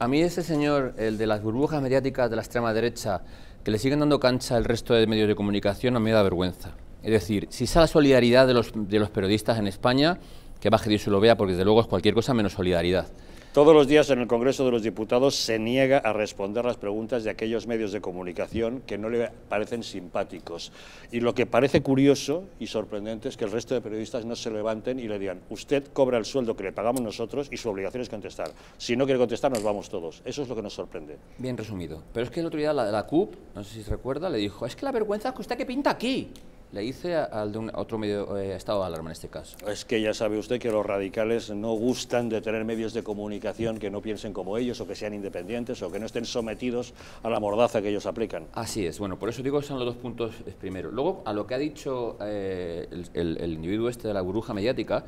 A mí ese señor, el de las burbujas mediáticas de la extrema derecha, que le siguen dando cancha al resto de medios de comunicación, a mí me da vergüenza. Es decir, si esa solidaridad de los, de los periodistas en España, que baje Dios y lo vea, porque desde luego es cualquier cosa menos solidaridad. Todos los días en el Congreso de los Diputados se niega a responder las preguntas de aquellos medios de comunicación que no le parecen simpáticos. Y lo que parece curioso y sorprendente es que el resto de periodistas no se levanten y le digan, usted cobra el sueldo que le pagamos nosotros y su obligación es contestar. Si no quiere contestar, nos vamos todos. Eso es lo que nos sorprende. Bien resumido. Pero es que el otro día la de la CUP, no sé si se recuerda, le dijo, es que la vergüenza es que usted que pinta aquí le hice al de otro medio, eh, estado de alarma en este caso. Es que ya sabe usted que los radicales no gustan de tener medios de comunicación que no piensen como ellos o que sean independientes o que no estén sometidos a la mordaza que ellos aplican. Así es, bueno, por eso digo que son los dos puntos eh, primero. Luego, a lo que ha dicho eh, el, individuo este de la burbuja mediática,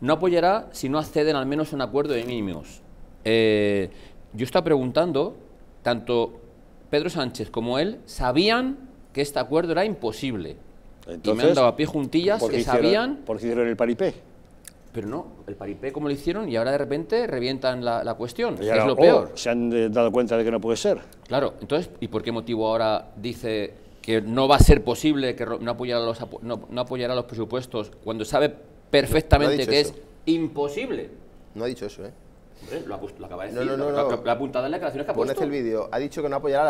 no apoyará si no acceden al menos a un acuerdo de mínimos. yo estaba preguntando, tanto Pedro Sánchez como él sabían que este acuerdo era imposible y me han dado a pie juntillas que sabían... Porque hicieron el paripé. Pero no, el paripé como lo hicieron y ahora de repente revientan la, la cuestión. es lo peor. Oh, se han dado cuenta de que no puede ser. Claro, entonces, ¿y por qué motivo ahora dice que no va a ser posible que no apoyará los, no, apoyará los presupuestos cuando sabe perfectamente que es imposible? No ha dicho eso, ¿eh? lo, ha acaba de decir, no, no, no, la, apuntada puntada en la declaración es que ha puesto. Pones el vídeo, ha dicho que no apoyará